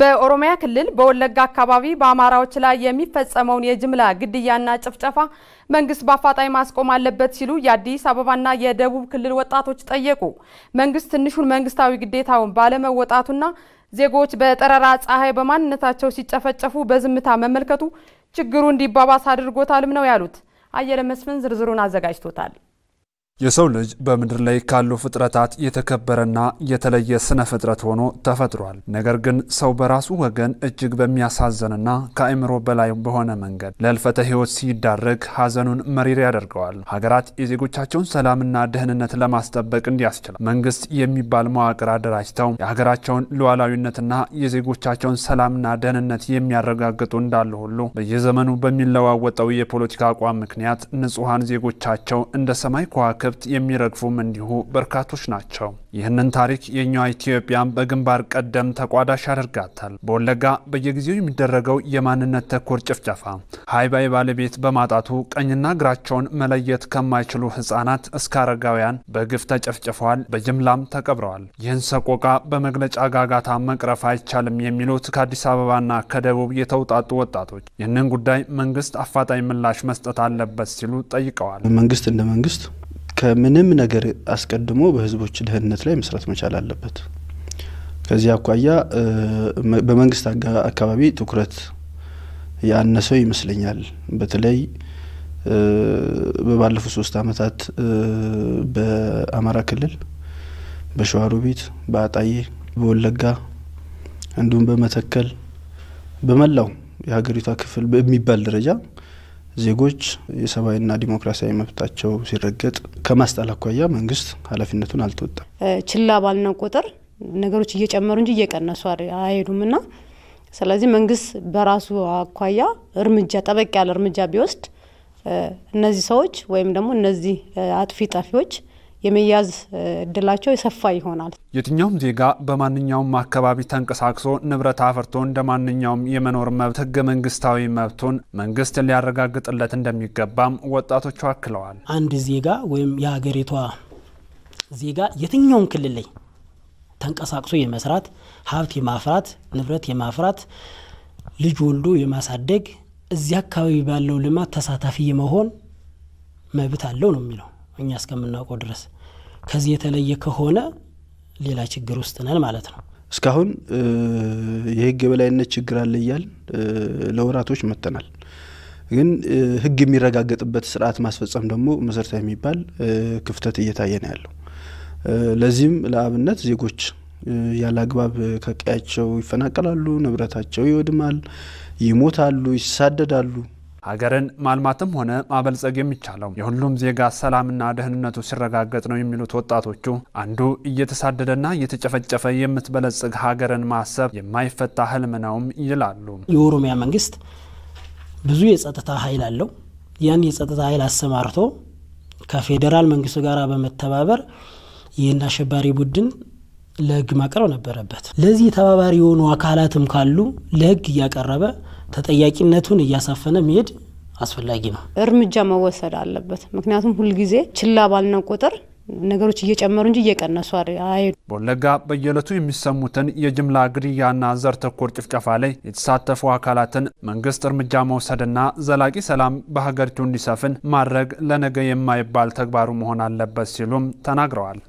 በኦሮሚያ ክልል በወለጋ አካባቢ በአማራዎች ላይ የሚፈጸመውን የጅምላ ግድያና ጭፍጨፋ መንግስት በአፋጣኝ ማስቆም አለበት ሲሉ የአዲስ አበባና የደቡብ ክልል ወጣቶች ጠየቁ። መንግስት ትንሹን መንግስታዊ ግዴታውን ባለመወጣቱና ዜጎች በጠረራ ፀሐይ በማንነታቸው ሲጨፈጨፉ በዝምታ መመልከቱ ችግሩ እንዲባባስ አድርጎታልም ነው ያሉት። አየለ መስፍን ዝርዝሩን አዘጋጅቶታል። የሰው ልጅ በምድር ላይ ካሉ ፍጥረታት የተከበረና የተለየ ስነ ፍጥረት ሆኖ ተፈጥሯል። ነገር ግን ሰው በራሱ ወገን እጅግ በሚያሳዝንና ከአእምሮ በላይ በሆነ መንገድ ለልፈተ ሕይወት ሲዳረግ ሐዘኑን መሪር ያደርገዋል። ሀገራት የዜጎቻቸውን ሰላምና ደህንነት ለማስጠበቅ እንዲያስችላል መንግስት የሚባል መዋቅር አደራጅተው የሀገራቸውን ሉዓላዊነትና የዜጎቻቸውን ሰላምና ደህንነት የሚያረጋግጡ እንዳለ ሁሉ በየዘመኑ በሚለዋወጠው የፖለቲካ አቋም ምክንያት ንጹሐን ዜጎቻቸው እንደ ሰማይ ከዋክ ከብት የሚረግፉም እንዲሁ በርካቶች ናቸው። ይህንን ታሪክ የኛዋ ኢትዮጵያን በግንባር ቀደም ተቋዳሽ ያደርጋታል። በወለጋ በየጊዜው የሚደረገው የማንነት ተኮር ጭፍጨፋ ሀይባይ ባለቤት በማጣቱ ቀኝና እግራቸውን መለየት ከማይችሉ ህጻናት እስከ አረጋውያን በግፍ ተጨፍጭፈዋል፣ በጅምላም ተቀብረዋል። ይህን ሰቆቃ በመግለጫ ጋጋታ መቅረፍ አይቻልም የሚሉት ከአዲስ አበባና ከደቡብ የተውጣጡ ወጣቶች ይህንን ጉዳይ መንግስት አፋጣኝ ምላሽ መስጠት አለበት ሲሉ ጠይቀዋል። መንግስት እንደ መንግስት ከምንም ነገር አስቀድሞ በህዝቦች ደህንነት ላይ መስራት መቻል አለበት። ከዚህ አኳያ በመንግስት አካባቢ ትኩረት ያነሰው ይመስለኛል። በተለይ በባለፉት ሶስት አመታት በአማራ ክልል በሸዋሮቢት፣ በአጣዬ፣ በወለጋ እንዲሁም በመተከል በመላው የሀገሪቷ ክፍል በሚባል ደረጃ ዜጎች የሰብአዊና ዲሞክራሲያዊ መብታቸው ሲረገጥ ከማስጣል አኳያ መንግስት ኃላፊነቱን አልተወጣም። ችላ ባልነው ቁጥር ነገሮች እየጨመሩ እንጂ እየቀነሱ አይሄዱም ና ስለዚህ መንግስት በራሱ አኳያ እርምጃ ጠበቅ ያለ እርምጃ ቢወስድ እነዚህ ሰዎች ወይም ደግሞ እነዚህ አጥፊ ጠፊዎች የመያዝ እድላቸው የሰፋ ይሆናል። የትኛውም ዜጋ በማንኛውም አካባቢ ተንቀሳቅሶ ንብረት አፍርቶ እንደ ማንኛውም የመኖር መብት ህገ መንግስታዊ መብቱን መንግስት ሊያረጋግጥለት እንደሚገባም ወጣቶቹ አክለዋል። አንድ ዜጋ ወይም የሀገሪቷ ዜጋ የትኛውም ክልል ላይ ተንቀሳቅሶ የመስራት ሀብት የማፍራት ንብረት የማፍራት ልጅ ወልዶ የማሳደግ እዚያ አካባቢ ባለው ልማት ተሳታፊ የመሆን መብት አለው ነው የሚለው። እኛ እስከምናውቀው ድረስ። ከዚህ የተለየ ከሆነ ሌላ ችግር ውስጥ ነን ማለት ነው። እስካሁን የህግ የበላይነት ችግር አለ እያል ለወራቶች መጥተናል። ግን ህግ የሚረጋገጥበት ስርዓት ማስፈጸም ደግሞ መሰረታዊ የሚባል ክፍተት እየታየ ነው ያለው። ለዚህም ለአብነት ዜጎች ያለ አግባብ ከቀያቸው ይፈናቀላሉ፣ ንብረታቸው ይወድማል፣ ይሞታሉ፣ ይሳደዳሉ። ሀገርን ማልማትም ሆነ ማበልጸግ የሚቻለው የሁሉም ዜጋ ሰላምና ደህንነቱ ሲረጋገጥ ነው የሚሉት ወጣቶቹ አንዱ እየተሳደደና እየተጨፈጨፈ የምትበለጽግ ሀገርን ማሰብ የማይፈታ ህልም ነውም ይላሉ። የኦሮሚያ መንግስት ብዙ የጸጥታ ኃይል አለው። ያን የጸጥታ ኃይል አሰማርቶ ከፌዴራል መንግስቱ ጋር በመተባበር ይህን አሸባሪ ቡድን ለህግ ማቅረብ ነበረበት። ለዚህ ተባባሪ የሆኑ አካላትም ካሉ ለህግ እያቀረበ ተጠያቂነቱን እያሳፈነ መሄድ አስፈላጊ ነው። እርምጃ መወሰድ አለበት። ምክንያቱም ሁልጊዜ ችላ ባልነው ቁጥር ነገሮች እየጨመሩ እንጂ እየቀነሱ አይሄዱ። በወለጋ በየዕለቱ የሚሰሙትን የጅምላ ግድያና ዘር ተኮር ጭፍጨፋ ላይ የተሳተፉ አካላትን መንግስት እርምጃ መውሰድና ዘላቂ ሰላም በሀገሪቱ እንዲሰፍን ማድረግ ለነገ የማይባል ተግባሩ መሆን አለበት ሲሉም ተናግረዋል።